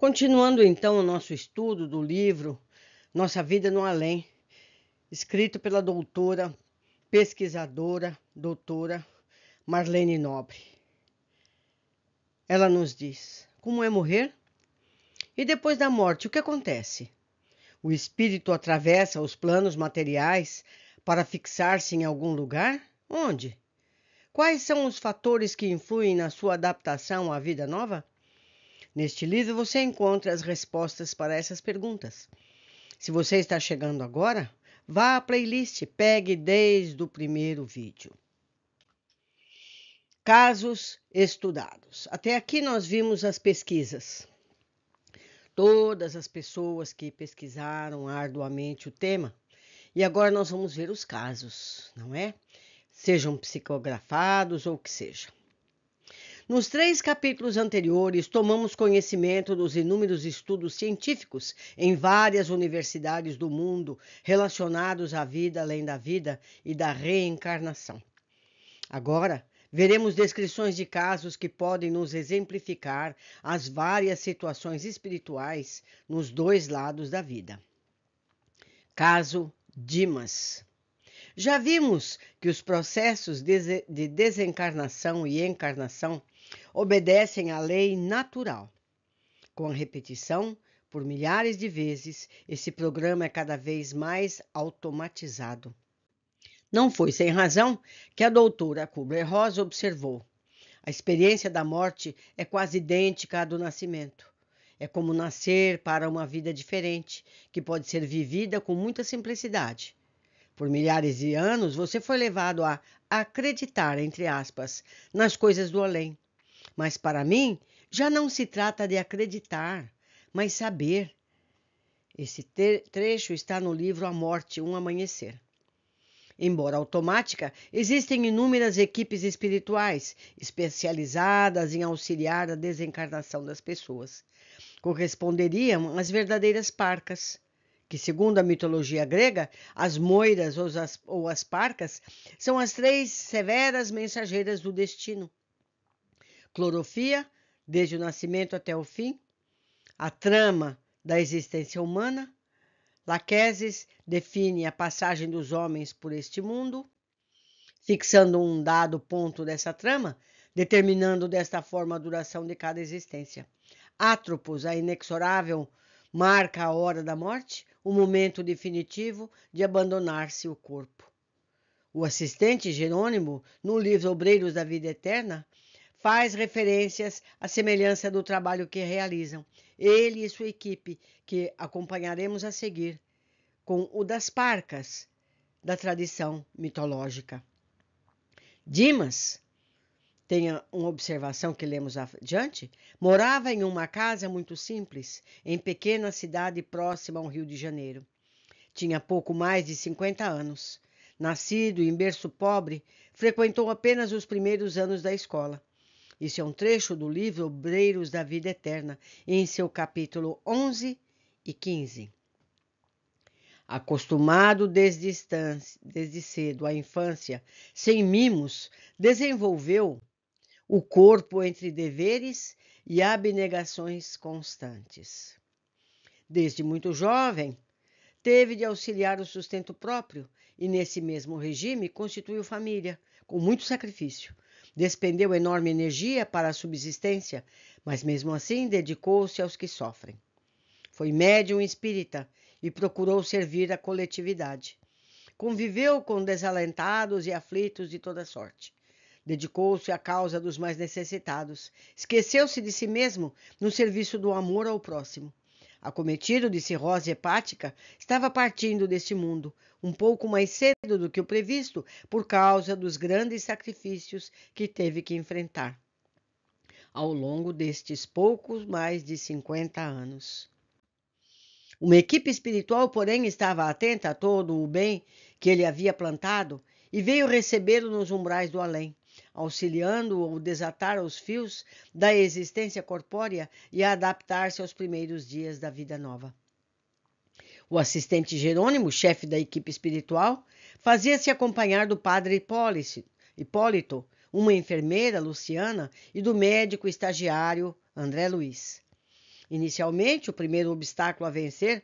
Continuando então o nosso estudo do livro Nossa Vida no Além, escrito pela doutora, pesquisadora, doutora Marlene Nobre. Ela nos diz: como é morrer? E depois da morte, o que acontece? O espírito atravessa os planos materiais para fixar-se em algum lugar? Onde? Quais são os fatores que influem na sua adaptação à vida nova? Neste livro você encontra as respostas para essas perguntas. Se você está chegando agora, vá à playlist, pegue desde o primeiro vídeo. Casos estudados. Até aqui nós vimos as pesquisas. Todas as pessoas que pesquisaram arduamente o tema. E agora nós vamos ver os casos, não é? Sejam psicografados ou o que seja. Nos três capítulos anteriores, tomamos conhecimento dos inúmeros estudos científicos em várias universidades do mundo relacionados à vida além da vida e da reencarnação. Agora, veremos descrições de casos que podem nos exemplificar as várias situações espirituais nos dois lados da vida. Caso Dimas. Já vimos que os processos de desencarnação e encarnação obedecem à lei natural. Com a repetição, por milhares de vezes, esse programa é cada vez mais automatizado. Não foi sem razão que a doutora Kubler-Ross observou: a experiência da morte é quase idêntica à do nascimento. É como nascer para uma vida diferente, que pode ser vivida com muita simplicidade. Por milhares de anos, você foi levado a acreditar, entre aspas, nas coisas do além mas para mim, já não se trata de acreditar, mas saber. Esse trecho está no livro A Morte, Um Amanhecer. Embora automática, existem inúmeras equipes espirituais especializadas em auxiliar a desencarnação das pessoas. Corresponderiam às verdadeiras parcas, que, segundo a mitologia grega, as moiras ou as, ou as parcas são as três severas mensageiras do destino clorofia, desde o nascimento até o fim, a trama da existência humana. Laqueses define a passagem dos homens por este mundo, fixando um dado ponto dessa trama, determinando desta forma a duração de cada existência. Atropos, a inexorável, marca a hora da morte, o momento definitivo de abandonar-se o corpo. O assistente Jerônimo, no livro Obreiros da Vida Eterna, faz referências à semelhança do trabalho que realizam, ele e sua equipe, que acompanharemos a seguir, com o das parcas da tradição mitológica. Dimas, tenha uma observação que lemos adiante, morava em uma casa muito simples, em pequena cidade próxima ao Rio de Janeiro. Tinha pouco mais de 50 anos. Nascido em berço pobre, frequentou apenas os primeiros anos da escola. Isso é um trecho do livro Obreiros da Vida Eterna, em seu capítulo 11 e 15. Acostumado desde, desde cedo à infância, sem mimos, desenvolveu o corpo entre deveres e abnegações constantes. Desde muito jovem, teve de auxiliar o sustento próprio e, nesse mesmo regime, constituiu família, com muito sacrifício, Despendeu enorme energia para a subsistência, mas mesmo assim dedicou-se aos que sofrem. Foi médium espírita e procurou servir a coletividade. Conviveu com desalentados e aflitos de toda sorte. Dedicou-se à causa dos mais necessitados. Esqueceu-se de si mesmo no serviço do amor ao próximo acometido de cirrose hepática, estava partindo deste mundo, um pouco mais cedo do que o previsto, por causa dos grandes sacrifícios que teve que enfrentar ao longo destes poucos mais de 50 anos. Uma equipe espiritual, porém, estava atenta a todo o bem que ele havia plantado e veio recebê-lo nos umbrais do além auxiliando-o a desatar os fios da existência corpórea e a adaptar-se aos primeiros dias da vida nova. O assistente Jerônimo, chefe da equipe espiritual, fazia-se acompanhar do padre Hipólito, uma enfermeira, Luciana, e do médico estagiário, André Luiz. Inicialmente, o primeiro obstáculo a vencer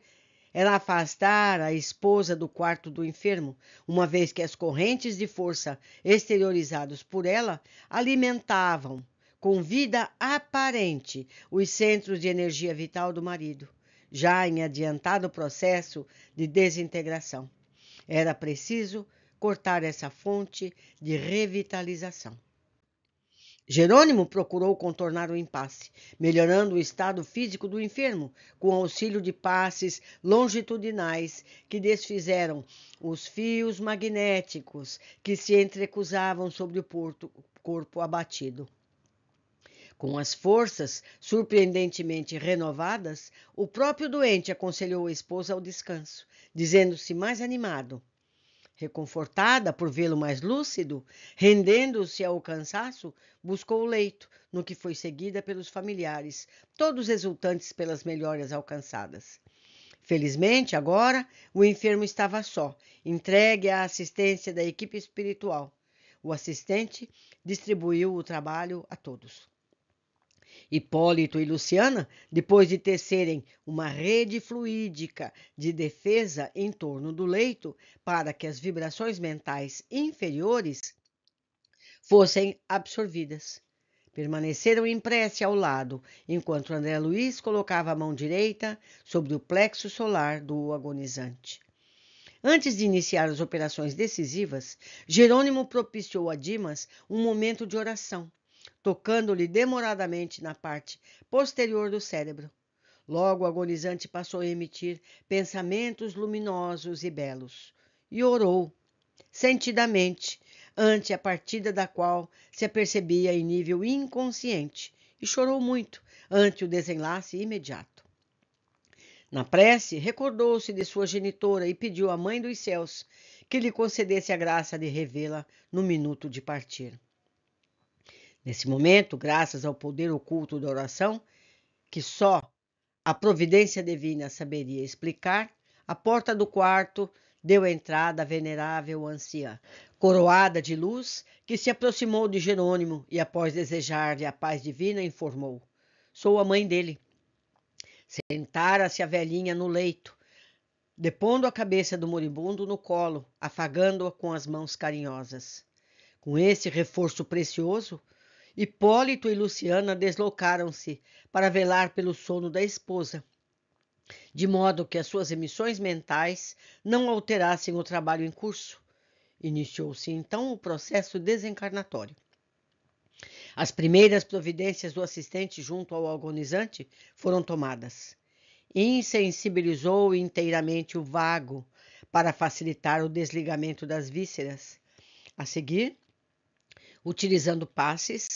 ela afastara a esposa do quarto do enfermo, uma vez que as correntes de força exteriorizadas por ela alimentavam com vida aparente os centros de energia vital do marido, já em adiantado processo de desintegração. Era preciso cortar essa fonte de revitalização. Jerônimo procurou contornar o impasse, melhorando o estado físico do enfermo, com auxílio de passes longitudinais que desfizeram os fios magnéticos que se entrecruzavam sobre o porto, corpo abatido. Com as forças surpreendentemente renovadas, o próprio doente aconselhou a esposa ao descanso, dizendo-se mais animado. Reconfortada por vê-lo mais lúcido, rendendo-se ao cansaço, buscou o leito, no que foi seguida pelos familiares, todos exultantes pelas melhoras alcançadas. Felizmente, agora, o enfermo estava só, entregue à assistência da equipe espiritual. O assistente distribuiu o trabalho a todos. Hipólito e Luciana, depois de tecerem uma rede fluídica de defesa em torno do leito para que as vibrações mentais inferiores fossem absorvidas. Permaneceram em prece ao lado, enquanto André Luiz colocava a mão direita sobre o plexo solar do agonizante. Antes de iniciar as operações decisivas, Jerônimo propiciou a Dimas um momento de oração, tocando-lhe demoradamente na parte posterior do cérebro. Logo o agonizante passou a emitir pensamentos luminosos e belos e orou sentidamente ante a partida da qual se apercebia em nível inconsciente e chorou muito ante o desenlace imediato. Na prece, recordou-se de sua genitora e pediu à Mãe dos Céus que lhe concedesse a graça de revê-la no minuto de partir. Nesse momento, graças ao poder oculto da oração, que só a providência divina saberia explicar, a porta do quarto deu entrada à venerável anciã, coroada de luz, que se aproximou de Jerônimo e, após desejar-lhe a paz divina, informou: Sou a mãe dele. Sentara-se a velhinha no leito, depondo a cabeça do moribundo no colo, afagando-a com as mãos carinhosas. Com esse reforço precioso, Hipólito e Luciana deslocaram-se para velar pelo sono da esposa, de modo que as suas emissões mentais não alterassem o trabalho em curso. Iniciou-se então o processo desencarnatório. As primeiras providências do assistente junto ao agonizante foram tomadas. Insensibilizou inteiramente o vago para facilitar o desligamento das vísceras. A seguir, utilizando passes,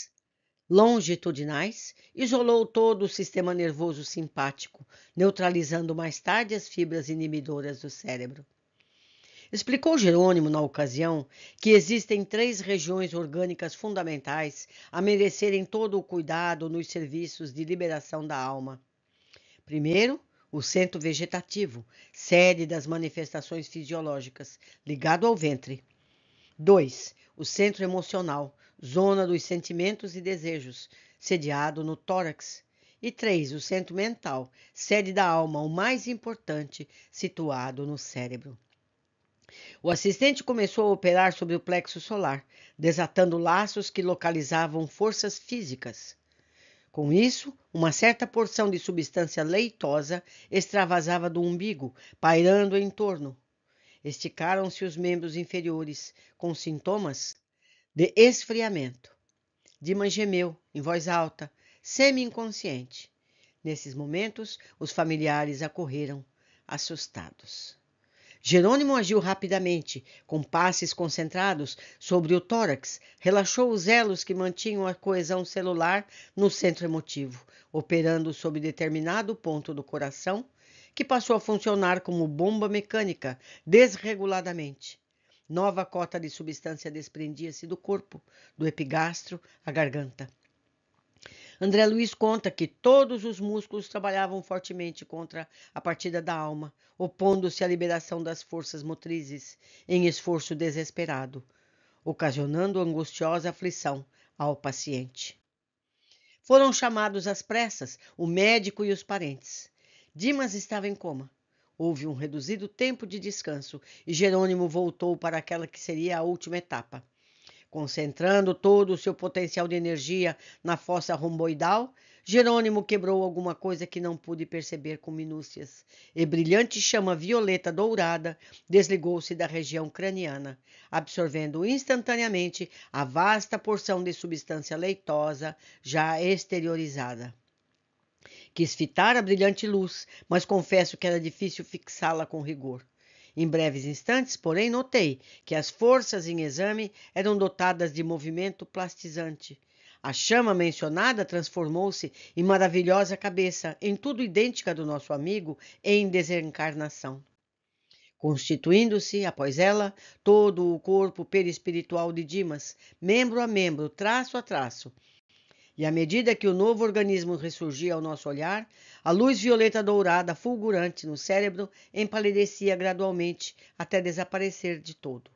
longitudinais, isolou todo o sistema nervoso simpático, neutralizando mais tarde as fibras inibidoras do cérebro. Explicou Jerônimo, na ocasião, que existem três regiões orgânicas fundamentais a merecerem todo o cuidado nos serviços de liberação da alma. Primeiro, o centro vegetativo, sede das manifestações fisiológicas, ligado ao ventre. 2 o centro emocional, zona dos sentimentos e desejos, sediado no tórax. E 3. O centro mental, sede da alma, o mais importante, situado no cérebro. O assistente começou a operar sobre o plexo solar, desatando laços que localizavam forças físicas. Com isso, uma certa porção de substância leitosa extravasava do umbigo, pairando em torno. Esticaram-se os membros inferiores, com sintomas de esfriamento. Diman gemeu, em voz alta, semi-inconsciente. Nesses momentos, os familiares acorreram, assustados. Jerônimo agiu rapidamente, com passes concentrados sobre o tórax, relaxou os elos que mantinham a coesão celular no centro emotivo, operando sob determinado ponto do coração que passou a funcionar como bomba mecânica desreguladamente. Nova cota de substância desprendia-se do corpo, do epigastro à garganta. André Luiz conta que todos os músculos trabalhavam fortemente contra a partida da alma, opondo-se à liberação das forças motrizes, em esforço desesperado, ocasionando angustiosa aflição ao paciente. Foram chamados às pressas o médico e os parentes. Dimas estava em coma. Houve um reduzido tempo de descanso e Jerônimo voltou para aquela que seria a última etapa. Concentrando todo o seu potencial de energia na fossa romboidal, Jerônimo quebrou alguma coisa que não pude perceber com minúcias, e brilhante chama violeta dourada desligou-se da região craniana, absorvendo instantaneamente a vasta porção de substância leitosa já exteriorizada. Quis fitar a brilhante luz, mas confesso que era difícil fixá-la com rigor. Em breves instantes, porém, notei que as forças em exame eram dotadas de movimento plastizante. A chama mencionada transformou-se em maravilhosa cabeça, em tudo idêntica do nosso amigo em desencarnação constituindo-se, após ela, todo o corpo perispiritual de Dimas, membro a membro, traço a traço, e à medida que o novo organismo ressurgia ao nosso olhar, a luz violeta dourada fulgurante no cérebro empalidecia gradualmente até desaparecer de todo,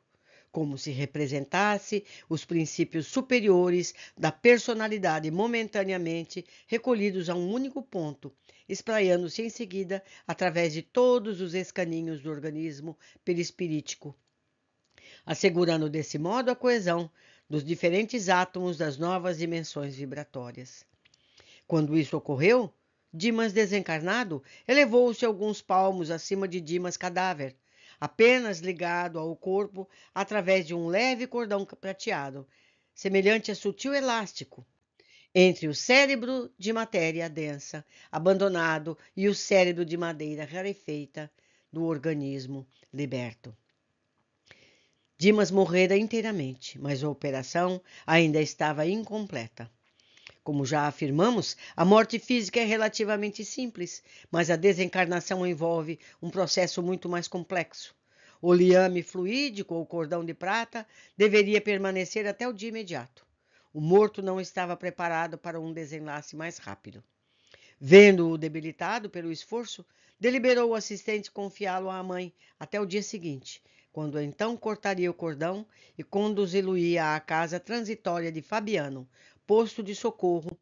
como se representasse os princípios superiores da personalidade momentaneamente recolhidos a um único ponto, espraiando-se em seguida através de todos os escaninhos do organismo perispirítico assegurando desse modo a coesão dos diferentes átomos das novas dimensões vibratórias. Quando isso ocorreu, Dimas desencarnado elevou-se alguns palmos acima de Dimas cadáver, apenas ligado ao corpo através de um leve cordão prateado, semelhante a sutil elástico, entre o cérebro de matéria densa, abandonado, e o cérebro de madeira rarefeita do organismo liberto. Dimas morrera inteiramente, mas a operação ainda estava incompleta. Como já afirmamos, a morte física é relativamente simples, mas a desencarnação envolve um processo muito mais complexo. O liame fluídico ou cordão de prata deveria permanecer até o dia imediato. O morto não estava preparado para um desenlace mais rápido. Vendo-o debilitado pelo esforço, deliberou o assistente confiá-lo à mãe até o dia seguinte, quando então cortaria o cordão e conduzi-lo-ia à casa transitória de Fabiano, posto de socorro,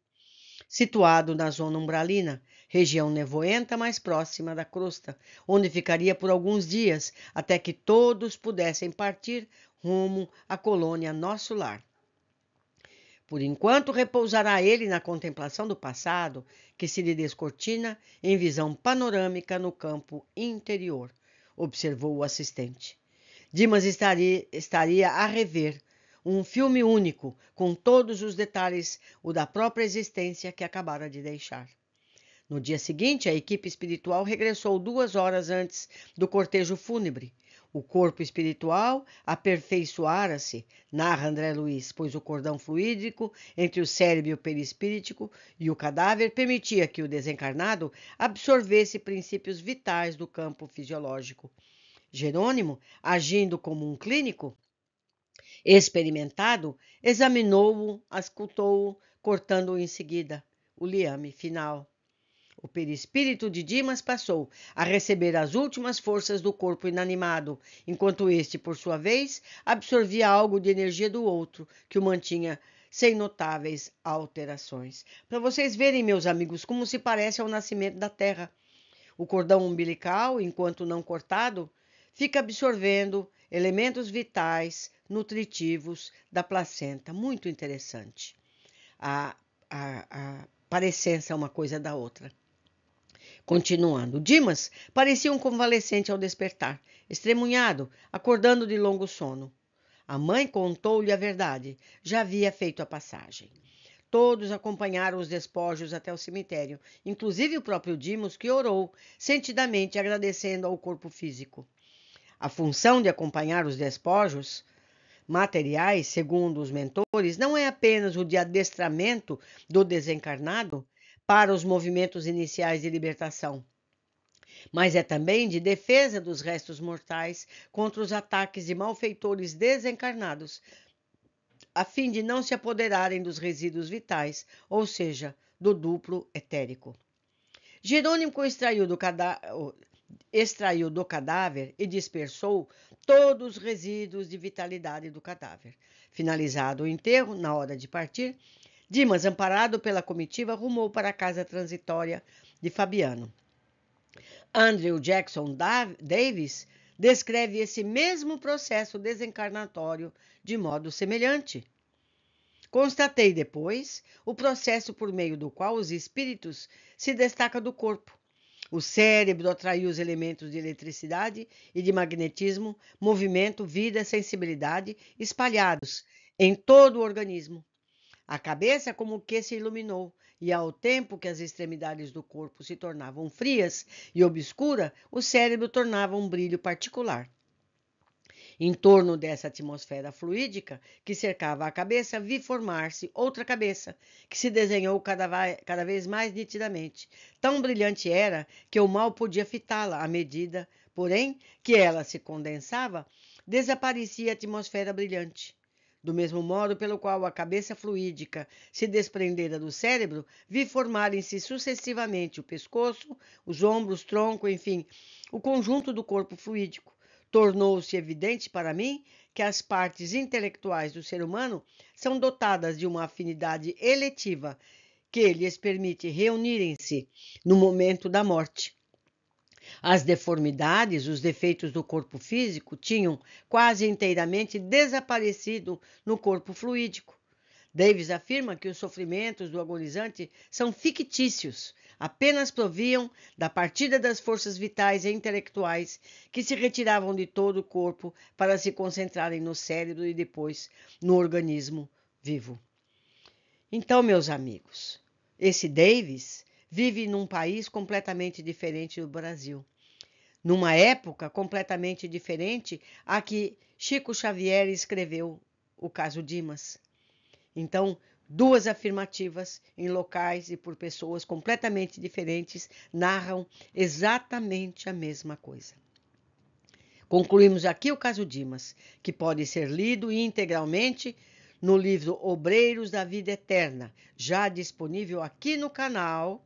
situado na zona umbralina, região nevoenta mais próxima da crosta, onde ficaria por alguns dias até que todos pudessem partir rumo à colônia Nosso Lar. Por enquanto, repousará ele na contemplação do passado, que se lhe descortina em visão panorâmica no campo interior, observou o assistente. Dimas estaria, estaria a rever um filme único, com todos os detalhes, o da própria existência que acabara de deixar. No dia seguinte, a equipe espiritual regressou duas horas antes do cortejo fúnebre. O corpo espiritual aperfeiçoara-se, narra André Luiz, pois o cordão fluídico entre o cérebro e o perispírito e o cadáver permitia que o desencarnado absorvesse princípios vitais do campo fisiológico. Jerônimo, agindo como um clínico experimentado, examinou-o, ascultou-o, cortando-o em seguida, o liame final. O perispírito de Dimas passou a receber as últimas forças do corpo inanimado, enquanto este, por sua vez, absorvia algo de energia do outro, que o mantinha sem notáveis alterações. Para vocês verem, meus amigos, como se parece ao nascimento da Terra. O cordão umbilical, enquanto não cortado, fica absorvendo elementos vitais, nutritivos da placenta. Muito interessante. A, a, a parecença uma coisa da outra. Continuando, Dimas parecia um convalescente ao despertar, estremunhado, acordando de longo sono. A mãe contou-lhe a verdade, já havia feito a passagem. Todos acompanharam os despojos até o cemitério, inclusive o próprio Dimos, que orou sentidamente agradecendo ao corpo físico. A função de acompanhar os despojos materiais, segundo os mentores, não é apenas o de adestramento do desencarnado para os movimentos iniciais de libertação, mas é também de defesa dos restos mortais contra os ataques de malfeitores desencarnados, a fim de não se apoderarem dos resíduos vitais, ou seja, do duplo etérico. Jerônimo extraiu do cadáver extraiu do cadáver e dispersou todos os resíduos de vitalidade do cadáver. Finalizado o enterro, na hora de partir, Dimas, amparado pela comitiva, rumou para a casa transitória de Fabiano. Andrew Jackson Davis descreve esse mesmo processo desencarnatório de modo semelhante. Constatei depois o processo por meio do qual os espíritos se destacam do corpo, o cérebro atraiu os elementos de eletricidade e de magnetismo, movimento, vida, sensibilidade, espalhados em todo o organismo. A cabeça como que se iluminou, e ao tempo que as extremidades do corpo se tornavam frias e obscuras, o cérebro tornava um brilho particular. Em torno dessa atmosfera fluídica que cercava a cabeça, vi formar-se outra cabeça, que se desenhou cada, vez mais nitidamente. Tão brilhante era que eu mal podia fitá-la à medida, porém, que ela se condensava, desaparecia a atmosfera brilhante. Do mesmo modo pelo qual a cabeça fluídica se desprendera do cérebro, vi formarem-se sucessivamente o pescoço, os ombros, tronco, enfim, o conjunto do corpo fluídico tornou-se evidente para mim que as partes intelectuais do ser humano são dotadas de uma afinidade eletiva que lhes permite reunirem-se no momento da morte. As deformidades, os defeitos do corpo físico tinham quase inteiramente desaparecido no corpo fluídico. Davis afirma que os sofrimentos do agonizante são fictícios, apenas proviam da partida das forças vitais e intelectuais que se retiravam de todo o corpo para se concentrarem no cérebro e depois no organismo vivo. Então, meus amigos, esse Davis vive num país completamente diferente do Brasil, numa época completamente diferente a que Chico Xavier escreveu o caso Dimas. Então, duas afirmativas em locais e por pessoas completamente diferentes narram exatamente a mesma coisa. Concluímos aqui o caso Dimas, que pode ser lido integralmente no livro Obreiros da Vida Eterna, já disponível aqui no canal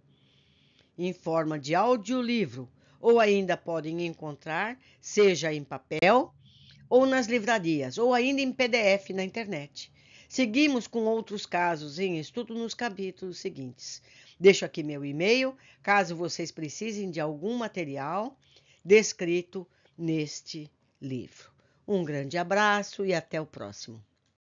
em forma de audiolivro, ou ainda podem encontrar, seja em papel ou nas livrarias, ou ainda em PDF na internet. Seguimos com outros casos em estudo nos capítulos seguintes. Deixo aqui meu e-mail, caso vocês precisem de algum material descrito neste livro. Um grande abraço e até o próximo.